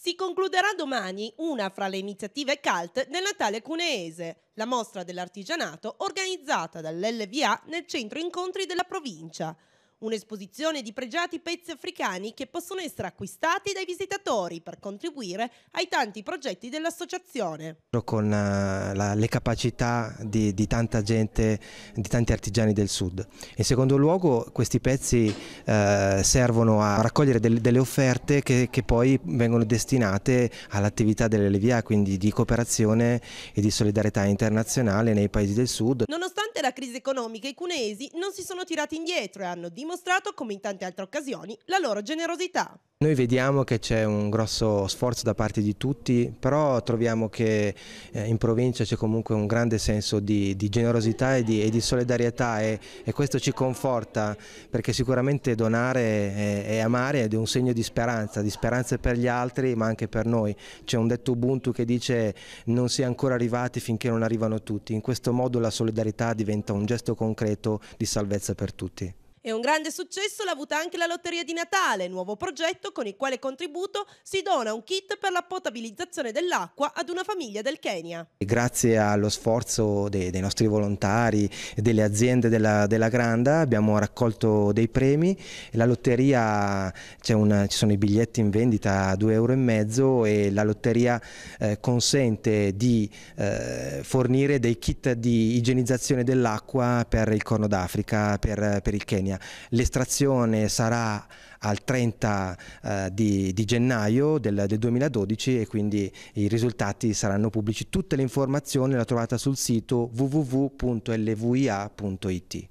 Si concluderà domani una fra le iniziative CALT del Natale Cuneese, la mostra dell'artigianato organizzata dall'LVA nel centro incontri della provincia un'esposizione di pregiati pezzi africani che possono essere acquistati dai visitatori per contribuire ai tanti progetti dell'associazione. Con eh, la, le capacità di, di, tanta gente, di tanti artigiani del sud. In secondo luogo questi pezzi uh, servono a raccogliere del, delle offerte che, che, poi vengono destinate all'attività dell'LVA, quindi di cooperazione e di solidarietà internazionale nei paesi del sud. Nonostante la crisi economica, i cuneesi non si sono tirati indietro e hanno dimostrato dimostrato, come in tante altre occasioni, la loro generosità. Noi vediamo che c'è un grosso sforzo da parte di tutti, però troviamo che eh, in provincia c'è comunque un grande senso di, di generosità e di, e di solidarietà e, e, questo ci conforta perché sicuramente donare e, e, amare è un segno di speranza, di speranza per gli altri ma anche per noi. C'è un detto Ubuntu che dice non si è ancora arrivati finché non arrivano tutti, in questo modo la solidarietà diventa un gesto concreto di salvezza per tutti. E un grande successo l'ha avuta anche la Lotteria di Natale, nuovo progetto con il quale contributo si dona un kit per la potabilizzazione dell'acqua ad una famiglia del Kenya. Grazie allo sforzo dei, dei nostri volontari e delle aziende della, della, Granda abbiamo raccolto dei premi. La lotteria, una, ci sono i biglietti in vendita a 2,5 euro e la lotteria eh, consente di eh, fornire dei kit di igienizzazione dell'acqua per il Corno d'Africa, per, per il Kenya. L'estrazione sarà al 30 eh, di, di, gennaio del, del, 2012 e quindi i risultati saranno pubblici. Tutte le informazioni le trovate sul sito www.lvuia.it.